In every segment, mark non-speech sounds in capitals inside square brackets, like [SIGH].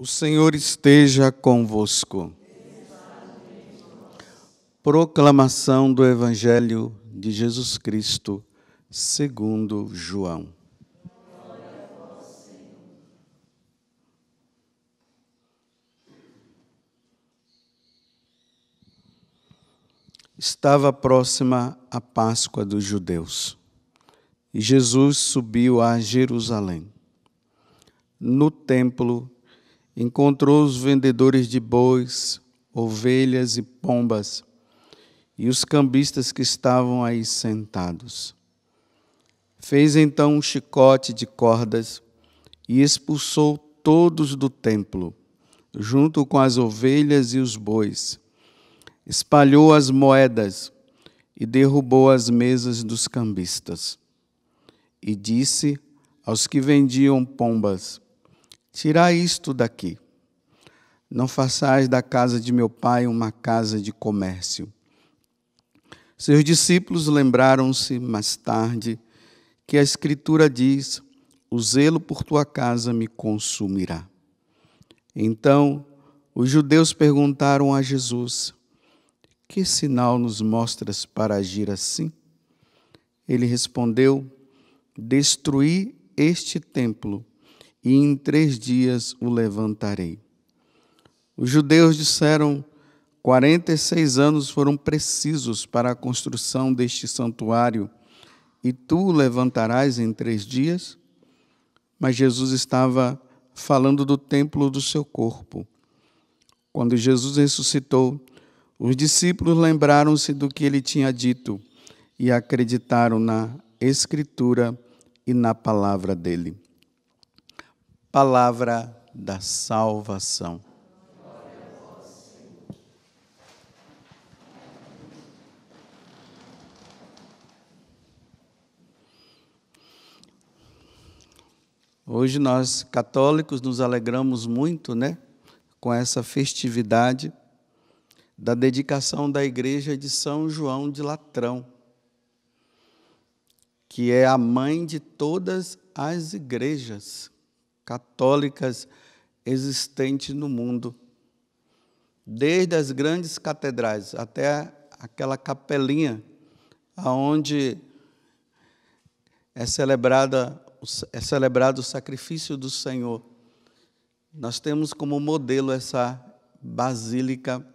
O Senhor esteja convosco. Proclamação do Evangelho de Jesus Cristo, segundo João. Estava próxima a Páscoa dos judeus e Jesus subiu a Jerusalém. No templo, encontrou os vendedores de bois, ovelhas e pombas e os cambistas que estavam aí sentados. Fez então um chicote de cordas e expulsou todos do templo, junto com as ovelhas e os bois. Espalhou as moedas e derrubou as mesas dos cambistas. E disse aos que vendiam pombas: Tirai isto daqui. Não façais da casa de meu pai uma casa de comércio. Seus discípulos lembraram-se mais tarde que a Escritura diz: O zelo por tua casa me consumirá. Então, os judeus perguntaram a Jesus: Que sinal nos mostras para agir assim? Ele respondeu: destruir este templo e em três dias o levantarei. Os judeus disseram: 46 anos foram precisos para a construção deste santuário, e tu o levantarás em três dias? Mas Jesus estava falando do templo do seu corpo. Quando Jesus ressuscitou, os discípulos lembraram-se do que ele tinha dito e acreditaram na Escritura e na palavra dele palavra da salvação. Hoje nós católicos nos alegramos muito, né, com essa festividade da dedicação da igreja de São João de Latrão, que é a mãe de todas as igrejas católicas existentes no mundo, desde as grandes catedrais até aquela capelinha aonde é celebrada é celebrado o sacrifício do Senhor. Nós temos como modelo essa basílica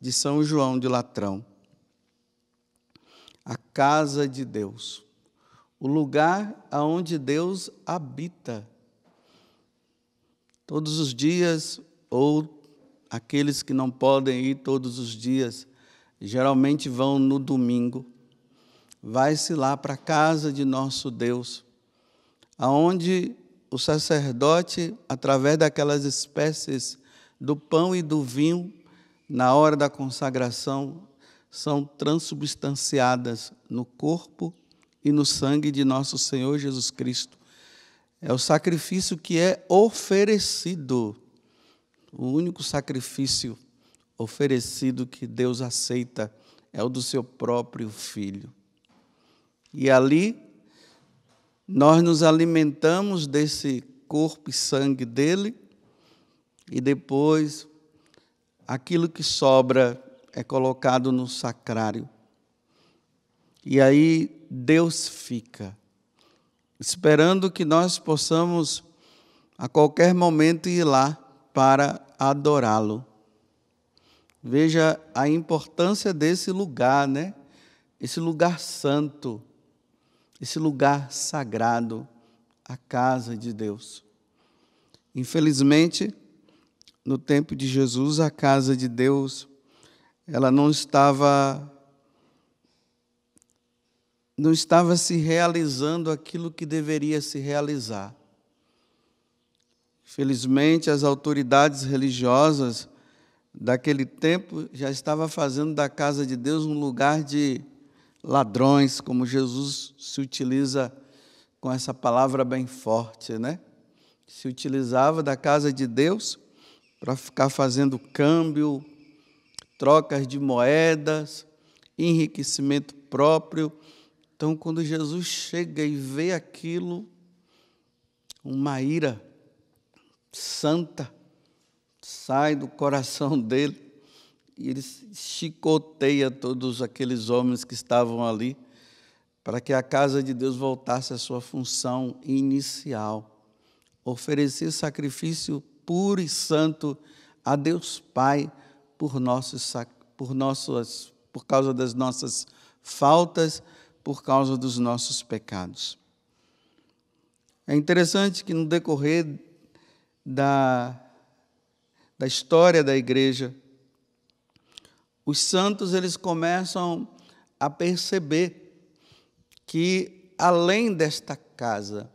de São João de Latrão. A casa de Deus, o lugar aonde Deus habita todos os dias ou aqueles que não podem ir todos os dias, geralmente vão no domingo. Vai-se lá para a casa de nosso Deus, aonde o sacerdote, através daquelas espécies do pão e do vinho, na hora da consagração, são transubstanciadas no corpo e no sangue de nosso Senhor Jesus Cristo. É o sacrifício que é oferecido. O único sacrifício oferecido que Deus aceita é o do seu próprio filho. E ali nós nos alimentamos desse corpo e sangue dele, e depois aquilo que sobra é colocado no sacrário. E aí Deus fica esperando que nós possamos a qualquer momento ir lá para adorá-lo. Veja a importância desse lugar, né? Esse lugar santo, esse lugar sagrado, a casa de Deus. Infelizmente, no tempo de Jesus, a casa de Deus, ela não estava não estava se realizando aquilo que deveria se realizar. Felizmente, as autoridades religiosas daquele tempo já estavam fazendo da casa de Deus um lugar de ladrões, como Jesus se utiliza com essa palavra bem forte, né? Se utilizava da casa de Deus para ficar fazendo câmbio, trocas de moedas, enriquecimento próprio então, quando Jesus chega e vê aquilo, uma ira santa sai do coração [LAUGHS] dele e ele chicoteia todos aqueles homens que estavam ali para que a casa de Deus voltasse à sua função inicial, oferecer sacrifício puro e santo a Deus Pai por, nossos, por, nossos, por causa das nossas faltas por causa dos nossos pecados. É interessante que no decorrer da, da história da igreja, os santos eles começam a perceber que além desta casa,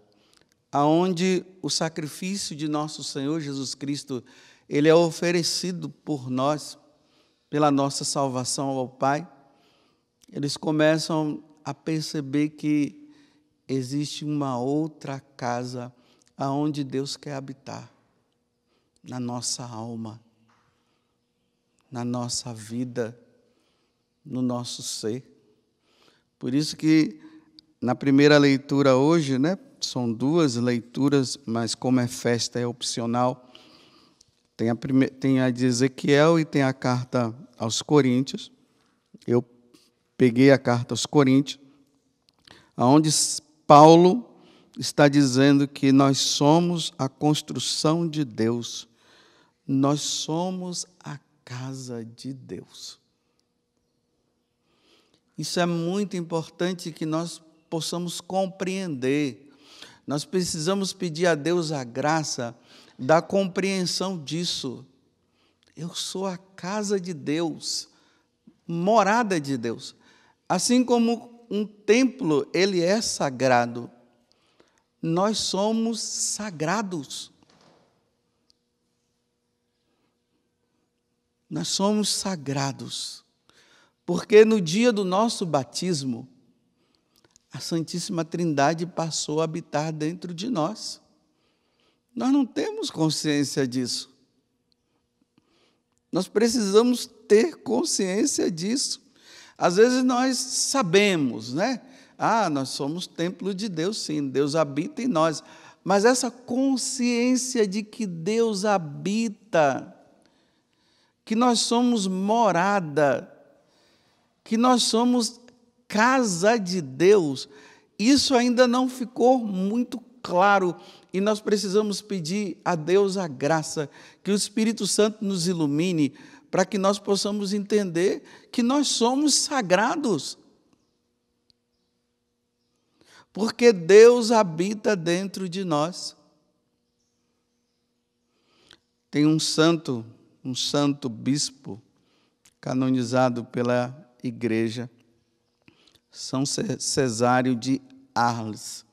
aonde o sacrifício de nosso Senhor Jesus Cristo, ele é oferecido por nós pela nossa salvação ao Pai, eles começam a perceber que existe uma outra casa aonde Deus quer habitar na nossa alma, na nossa vida, no nosso ser. Por isso que na primeira leitura hoje, né, são duas leituras, mas como é festa é opcional, tem a, prime... tem a de Ezequiel e tem a carta aos Coríntios peguei a carta aos Coríntios, aonde Paulo está dizendo que nós somos a construção de Deus. Nós somos a casa de Deus. Isso é muito importante que nós possamos compreender. Nós precisamos pedir a Deus a graça da compreensão disso. Eu sou a casa de Deus, morada de Deus. Assim como um templo, ele é sagrado, nós somos sagrados. Nós somos sagrados. Porque no dia do nosso batismo, a Santíssima Trindade passou a habitar dentro de nós. Nós não temos consciência disso. Nós precisamos ter consciência disso. Às vezes nós sabemos, né? Ah, nós somos templo de Deus, sim, Deus habita em nós. Mas essa consciência de que Deus habita, que nós somos morada, que nós somos casa de Deus, isso ainda não ficou muito claro e nós precisamos pedir a Deus a graça, que o Espírito Santo nos ilumine para que nós possamos entender que nós somos sagrados. Porque Deus habita dentro de nós. Tem um santo, um santo bispo, canonizado pela igreja, São Cesário de Arles.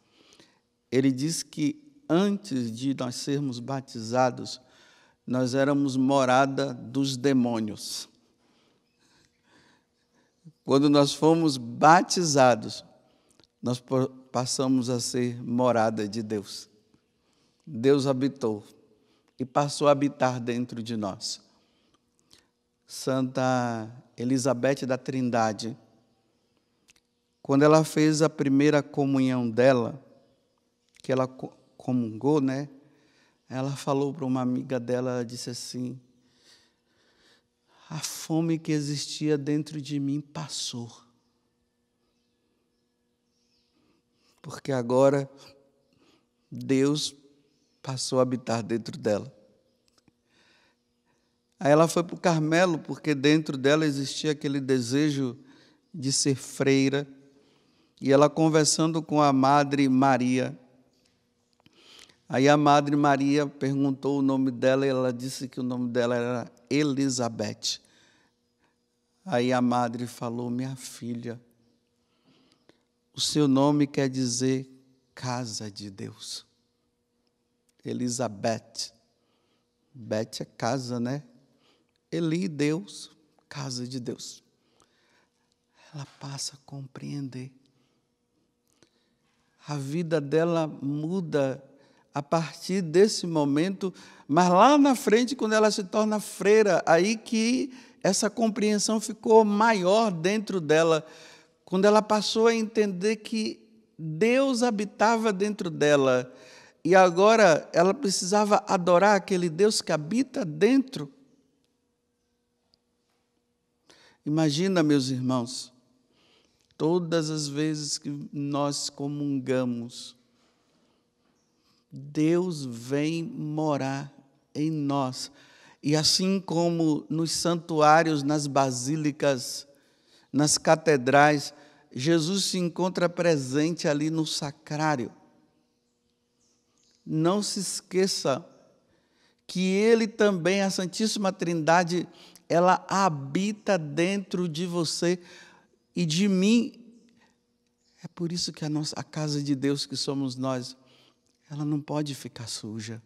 Ele diz que antes de nós sermos batizados, nós éramos morada dos demônios. Quando nós fomos batizados, nós passamos a ser morada de Deus. Deus habitou e passou a habitar dentro de nós. Santa Elizabeth da Trindade, quando ela fez a primeira comunhão dela, que ela comungou, né? Ela falou para uma amiga dela, ela disse assim: a fome que existia dentro de mim passou. Porque agora Deus passou a habitar dentro dela. Aí ela foi para o Carmelo, porque dentro dela existia aquele desejo de ser freira. E ela, conversando com a Madre Maria, Aí a Madre Maria perguntou o nome dela e ela disse que o nome dela era Elizabeth. Aí a Madre falou: Minha filha, o seu nome quer dizer casa de Deus. Elizabeth. Bet é casa, né? Eli, Deus, casa de Deus. Ela passa a compreender. A vida dela muda a partir desse momento, mas lá na frente, quando ela se torna freira, aí que essa compreensão ficou maior dentro dela, quando ela passou a entender que Deus habitava dentro dela e agora ela precisava adorar aquele Deus que habita dentro. Imagina, meus irmãos, todas as vezes que nós comungamos, Deus vem morar em nós. E assim como nos santuários, nas basílicas, nas catedrais, Jesus se encontra presente ali no sacrário. Não se esqueça que ele também, a Santíssima Trindade, ela habita dentro de você e de mim. É por isso que a nossa a casa de Deus que somos nós ela não pode ficar suja.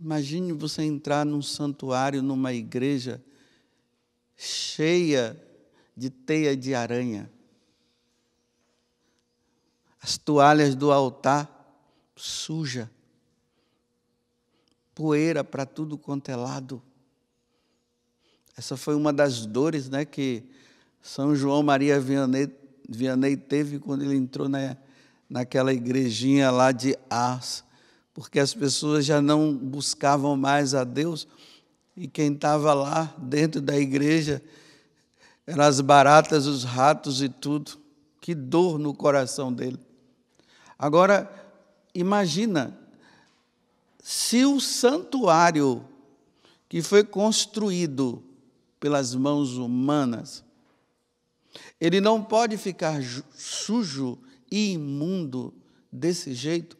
Imagine você entrar num santuário, numa igreja cheia de teia de aranha. As toalhas do altar suja. Poeira para tudo quanto é lado. Essa foi uma das dores, né, que São João Maria Vianney Vianney teve quando ele entrou na, naquela igrejinha lá de as, porque as pessoas já não buscavam mais a Deus e quem estava lá dentro da igreja eram as baratas, os ratos e tudo. Que dor no coração dele. Agora, imagina, se o santuário que foi construído pelas mãos humanas, ele não pode ficar sujo e imundo desse jeito.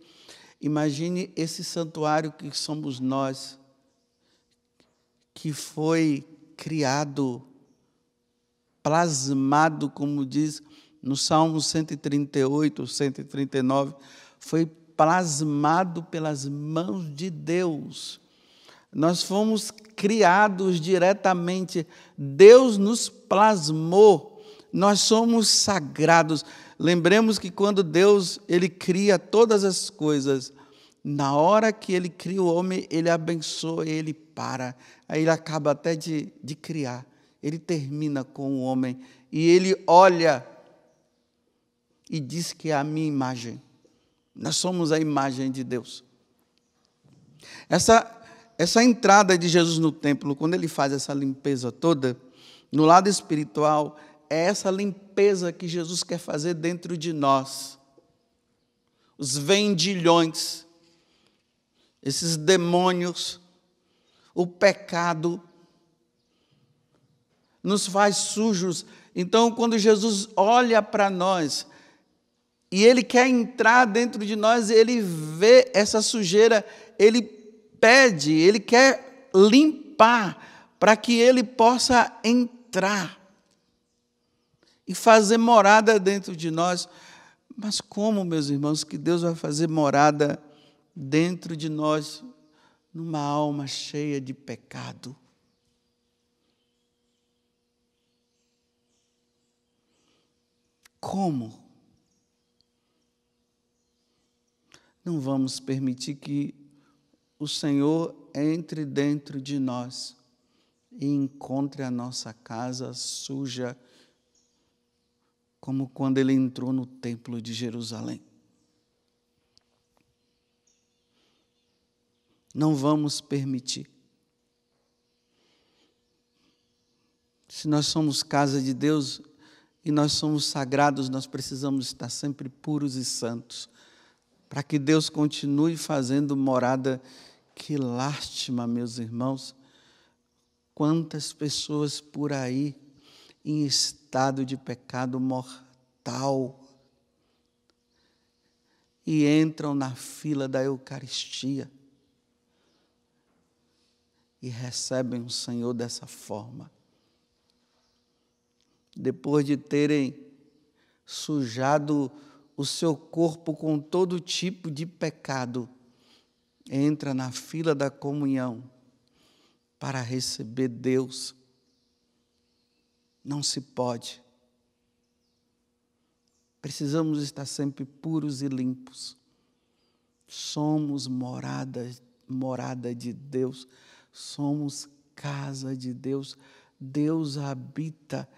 Imagine esse santuário que somos nós, que foi criado, plasmado, como diz no Salmo 138, 139, foi plasmado pelas mãos de Deus. Nós fomos criados diretamente, Deus nos plasmou nós somos sagrados. Lembremos que quando Deus ele cria todas as coisas, na hora que ele cria o homem, ele abençoa, ele para. Aí ele acaba até de, de criar. Ele termina com o homem e ele olha e diz que é a minha imagem. Nós somos a imagem de Deus. Essa, essa entrada de Jesus no templo, quando ele faz essa limpeza toda, no lado espiritual, é essa limpeza que Jesus quer fazer dentro de nós. Os vendilhões, esses demônios, o pecado, nos faz sujos. Então, quando Jesus olha para nós e ele quer entrar dentro de nós, ele vê essa sujeira, ele pede, ele quer limpar para que ele possa entrar e fazer morada dentro de nós. Mas como, meus irmãos, que Deus vai fazer morada dentro de nós, numa alma cheia de pecado? Como? Não vamos permitir que o Senhor entre dentro de nós e encontre a nossa casa suja como quando ele entrou no templo de Jerusalém. Não vamos permitir. Se nós somos casa de Deus e nós somos sagrados, nós precisamos estar sempre puros e santos, para que Deus continue fazendo morada. Que lástima, meus irmãos, quantas pessoas por aí em estado de pecado mortal e entram na fila da Eucaristia e recebem o Senhor dessa forma. Depois de terem sujado o seu corpo com todo tipo de pecado, entra na fila da comunhão para receber Deus não se pode. Precisamos estar sempre puros e limpos. Somos morada, morada de Deus, somos casa de Deus. Deus habita.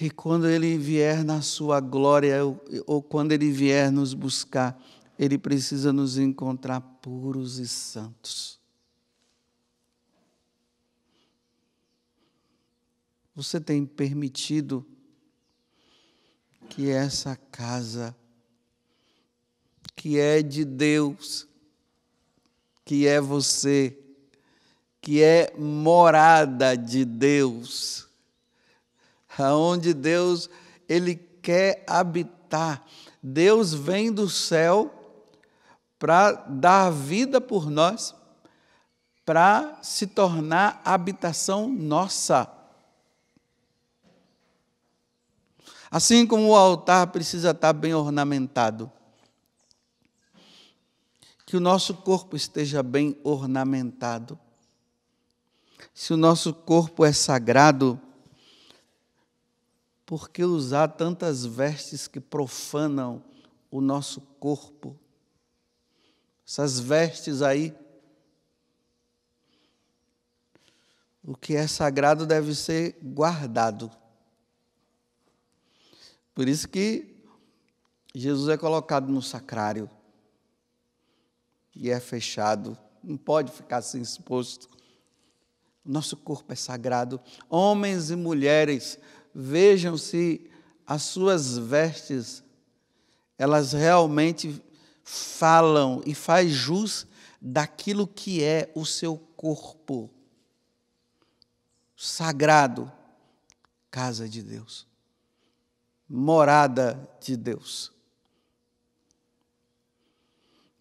E quando Ele vier na Sua glória, ou, ou quando Ele vier nos buscar, Ele precisa nos encontrar puros e santos. Você tem permitido que essa casa, que é de Deus, que é você, que é morada de Deus, aonde Deus ele quer habitar. Deus vem do céu para dar vida por nós, para se tornar habitação nossa. Assim como o altar precisa estar bem ornamentado. Que o nosso corpo esteja bem ornamentado. Se o nosso corpo é sagrado, por que usar tantas vestes que profanam o nosso corpo? Essas vestes aí. O que é sagrado deve ser guardado. Por isso que Jesus é colocado no sacrário e é fechado, não pode ficar sem assim exposto. Nosso corpo é sagrado. Homens e mulheres, vejam se as suas vestes elas realmente falam e faz jus daquilo que é o seu corpo sagrado, casa de Deus morada de Deus.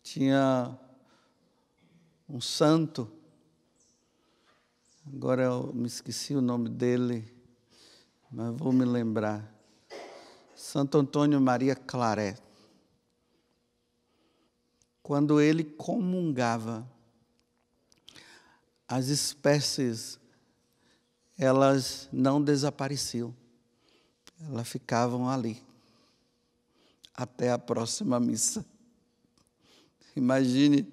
Tinha um santo, agora eu me esqueci o nome dele, mas vou me lembrar. Santo Antônio Maria Claret. Quando ele comungava, as espécies elas não desapareciam elas ficavam ali até a próxima missa. Imagine,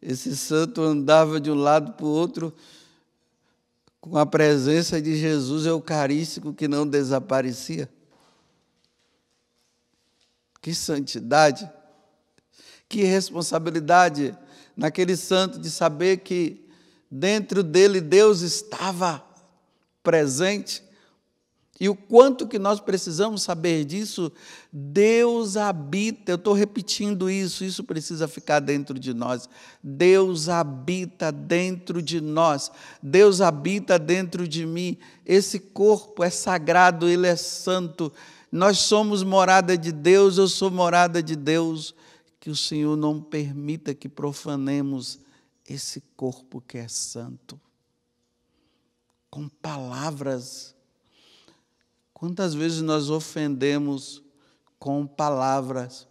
esse santo andava de um lado para o outro com a presença de Jesus Eucarístico que não desaparecia. Que santidade, que responsabilidade naquele santo de saber que dentro dele Deus estava presente e o quanto que nós precisamos saber disso, Deus habita, eu estou repetindo isso, isso precisa ficar dentro de nós. Deus habita dentro de nós, Deus habita dentro de mim. Esse corpo é sagrado, ele é santo. Nós somos morada de Deus, eu sou morada de Deus. Que o Senhor não permita que profanemos esse corpo que é santo. Com palavras Quantas vezes nós ofendemos com palavras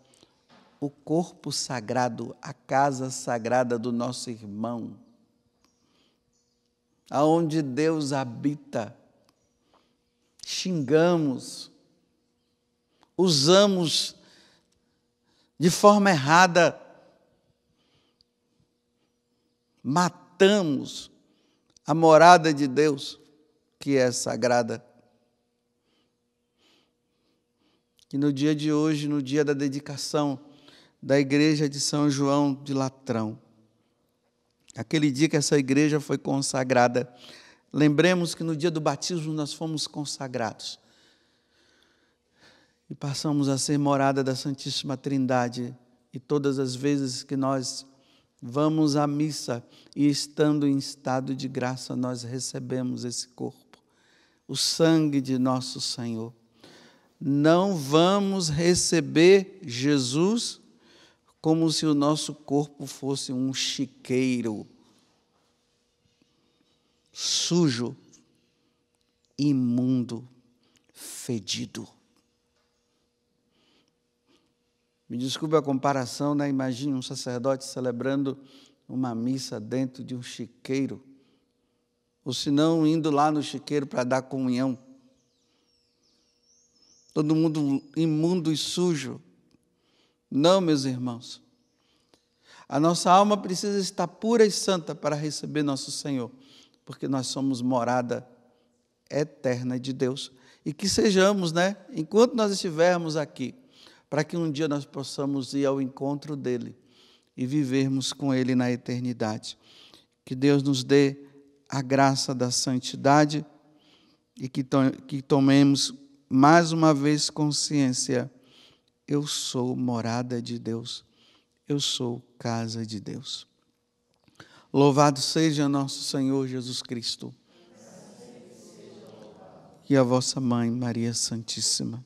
o corpo sagrado, a casa sagrada do nosso irmão, aonde Deus habita? Xingamos, usamos de forma errada, matamos a morada de Deus, que é sagrada. que no dia de hoje, no dia da dedicação da igreja de São João de Latrão, aquele dia que essa igreja foi consagrada, lembremos que no dia do batismo nós fomos consagrados e passamos a ser morada da Santíssima Trindade. E todas as vezes que nós vamos à missa e estando em estado de graça, nós recebemos esse corpo, o sangue de nosso Senhor não vamos receber Jesus como se o nosso corpo fosse um chiqueiro sujo, imundo, fedido. Me desculpe a comparação, né? Imagine um sacerdote celebrando uma missa dentro de um chiqueiro, ou se não, indo lá no chiqueiro para dar comunhão todo mundo imundo e sujo. Não, meus irmãos. A nossa alma precisa estar pura e santa para receber nosso Senhor, porque nós somos morada eterna de Deus. E que sejamos, né, enquanto nós estivermos aqui, para que um dia nós possamos ir ao encontro dele e vivermos com ele na eternidade. Que Deus nos dê a graça da santidade e que, tomemos mais uma vez consciência: eu sou morada de Deus, eu sou casa de Deus. Louvado seja nosso Senhor Jesus Cristo e a vossa mãe, Maria Santíssima.